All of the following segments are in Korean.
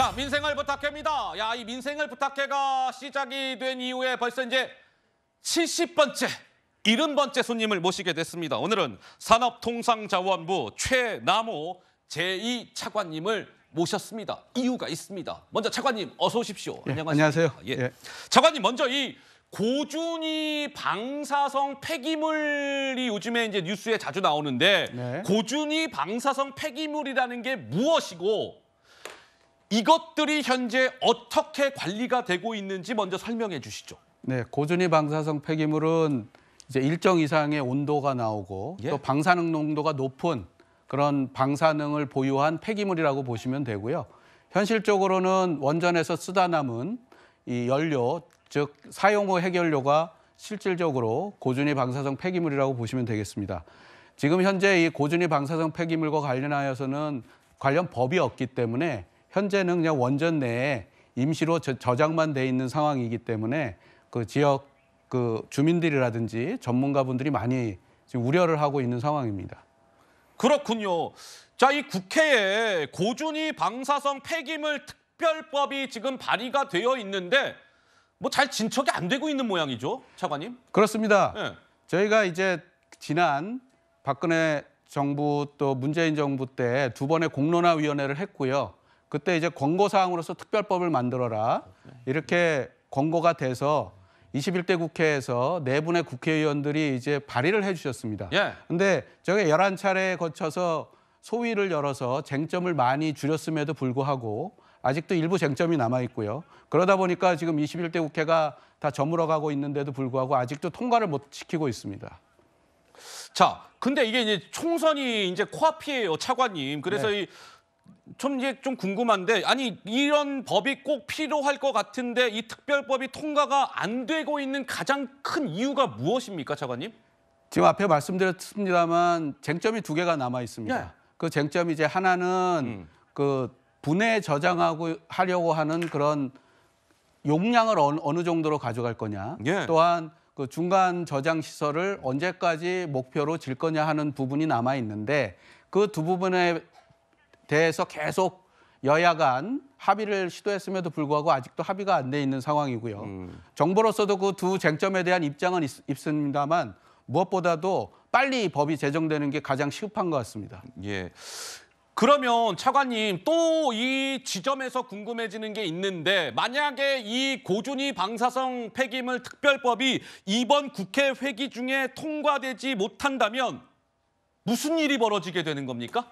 자, 민생을 부탁해입니다. 야, 이 민생을 부탁해가 시작이 된 이후에 벌써 이제 70번째, 70번째 손님을 모시게 됐습니다. 오늘은 산업통상자원부 최남호 제2차관님을 모셨습니다. 이유가 있습니다. 먼저 차관님 어서 오십시오. 예, 안녕하세요. 예. 예. 차관님 먼저 이 고준이 방사성 폐기물이 요즘에 이제 뉴스에 자주 나오는데 네. 고준이 방사성 폐기물이라는 게 무엇이고 이것들이 현재 어떻게 관리가 되고 있는지 먼저 설명해 주시죠. 네, 고준위 방사성 폐기물은 이제 일정 이상의 온도가 나오고 예? 또 방사능 농도가 높은 그런 방사능을 보유한 폐기물이라고 보시면 되고요. 현실적으로는 원전에서 쓰다 남은 이 연료, 즉 사용 후 해결료가 실질적으로 고준위 방사성 폐기물이라고 보시면 되겠습니다. 지금 현재 이 고준위 방사성 폐기물과 관련하여서는 관련 법이 없기 때문에 현재는 그냥 원전 내에 임시로 저장만 돼 있는 상황이기 때문에 그 지역 그 주민들이라든지 전문가분들이 많이 지금 우려를 하고 있는 상황입니다. 그렇군요. 자, 이 국회에 고준희 방사성 폐기물 특별법이 지금 발의가 되어 있는데 뭐 잘 진척이 안 되고 있는 모양이죠, 차관님? 그렇습니다. 네. 저희가 이제 지난 박근혜 정부 또 문재인 정부 때 두 번의 공론화위원회를 했고요. 그때 이제 권고사항으로서 특별법을 만들어라 이렇게 권고가 돼서 21대 국회에서 네 분의 국회의원들이 이제 발의를 해주셨습니다. 예. 근데 저게 11차례에 거쳐서 소위를 열어서 쟁점을 많이 줄였음에도 불구하고 아직도 일부 쟁점이 남아 있고요. 그러다 보니까 지금 21대 국회가 다 저물어가고 있는데도 불구하고 아직도 통과를 못 시키고 있습니다. 자, 근데 이게 이제 총선이 이제 코앞이에요, 차관님. 그래서 네. 이좀 이제 좀 궁금한데 아니 이런 법이 꼭 필요할 것 같은데 이 특별법이 통과가 안 되고 있는 가장 큰 이유가 무엇입니까, 차관님? 지금 앞에 말씀드렸습니다만 쟁점이 두 개가 남아 있습니다. 예. 그 쟁점이 이제 하나는 음. 그 분해 저장하고 하려고 하는 그런 용량을 어느 정도로 가져갈 거냐. 예. 또한 그 중간 저장 시설을 언제까지 목표로 질 거냐 하는 부분이 남아 있는데 그 두 부분에 대해서 계속 여야 간 합의를 시도했음에도 불구하고 아직도 합의가 안 돼 있는 상황이고요. 음. 정보로서도그 두 쟁점에 대한 입장은 있, 있습니다만 무엇보다도 빨리 법이 제정되는 게 가장 시급한 것 같습니다. 예. 그러면 차관님 또 이 지점에서 궁금해지는 게 있는데 만약에 이 고준희 방사성 폐기물 특별법이 이번 국회 회기 중에 통과되지 못한다면 무슨 일이 벌어지게 되는 겁니까?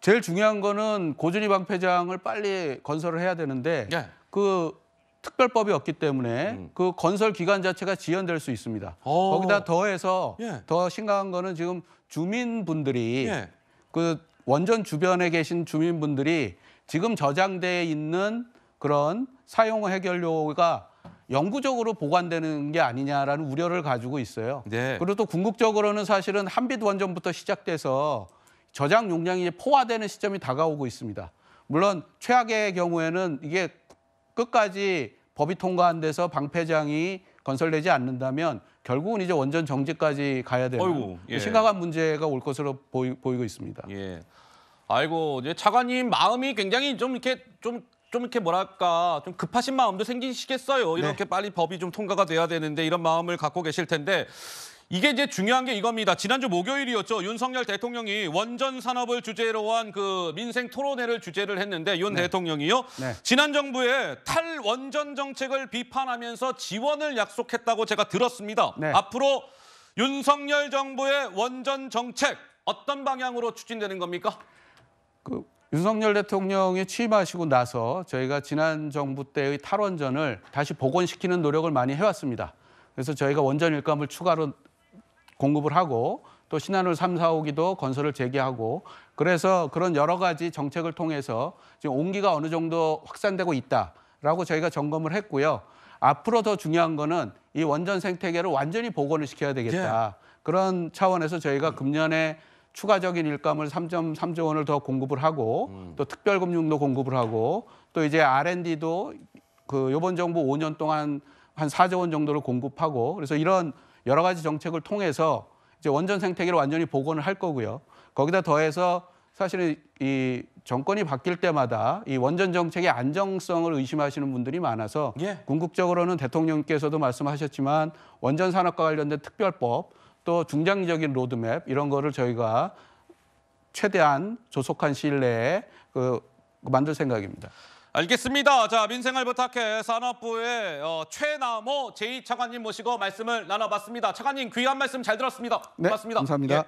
제일 중요한 거는 고준희 방패장을 빨리 건설을 해야 되는데 예. 그 특별법이 없기 때문에 음. 그 건설 기간 자체가 지연될 수 있습니다. 오. 어. 거기다 더해서 예. 더 심각한 거는 지금 주민분들이 예. 그 원전 주변에 계신 주민분들이 지금 저장돼 있는 그런 사용 해결료가 영구적으로 보관되는 게 아니냐라는 우려를 가지고 있어요. 네. 그리고 또 궁극적으로는 사실은 한빛 원전부터 시작돼서 저장 용량이 포화되는 시점이 다가오고 있습니다. 물론 최악의 경우에는 이게 끝까지 법이 통과한 데서 방패장이 건설되지 않는다면 결국은 이제 원전 정지까지 가야 되는 어이구, 예. 심각한 문제가 올 것으로 보이, 고 있습니다. 예. 아이고 이제 차관님 마음이 굉장히 좀 이렇게 좀 좀 이렇게 뭐랄까 좀 급하신 마음도 생기시겠어요. 이렇게 네. 빨리 법이 좀 통과가 돼야 되는데 이런 마음을 갖고 계실 텐데 이게 이제 중요한 게 이겁니다. 지난주 목요일이었죠. 윤석열 대통령이 원전 산업을 주제로 한 그 민생 토론회를 주제를 했는데 윤 네. 대통령이요. 네. 지난 정부의 탈원전 정책을 비판하면서 지원을 약속했다고 제가 들었습니다. 네. 앞으로 윤석열 정부의 원전 정책 어떤 방향으로 추진되는 겁니까? 그 윤석열 대통령이 취임하시고 나서 저희가 지난 정부 때의 탈원전을 다시 복원시키는 노력을 많이 해왔습니다. 그래서 저희가 원전 일감을 추가로 공급을 하고 또 신한울 3, 4, 5기도 건설을 재개하고 그래서 그런 여러 가지 정책을 통해서 지금 온기가 어느 정도 확산되고 있다라고 저희가 점검을 했고요. 앞으로 더 중요한 거는 이 원전 생태계를 완전히 복원을 시켜야 되겠다. 예. 그런 차원에서 저희가 금년에 추가적인 일감을 3.3조 원을 더 공급을 하고 음. 또 특별금융도 공급을 하고 또 이제 R&D도 그 요번 정부 5년 동안 한 4조 원 정도를 공급하고 그래서 이런 여러 가지 정책을 통해서 이제 원전 생태계를 완전히 복원을 할 거고요. 거기다 더해서 사실은 이 정권이 바뀔 때마다 이 원전 정책의 안정성을 의심하시는 분들이 많아서 예. 궁극적으로는 대통령께서도 말씀하셨지만 원전 산업과 관련된 특별법 또 중장기적인 로드맵 이런 거를 저희가 최대한 조속한 시일 내에 그 만들 생각입니다. 알겠습니다. 자, 민생을부탁해 산업부의 어, 최남호 제2차관님 모시고 말씀을 나눠봤습니다. 차관님 귀한 말씀 잘 들었습니다. 네, 고맙습니다. 감사합니다. 예.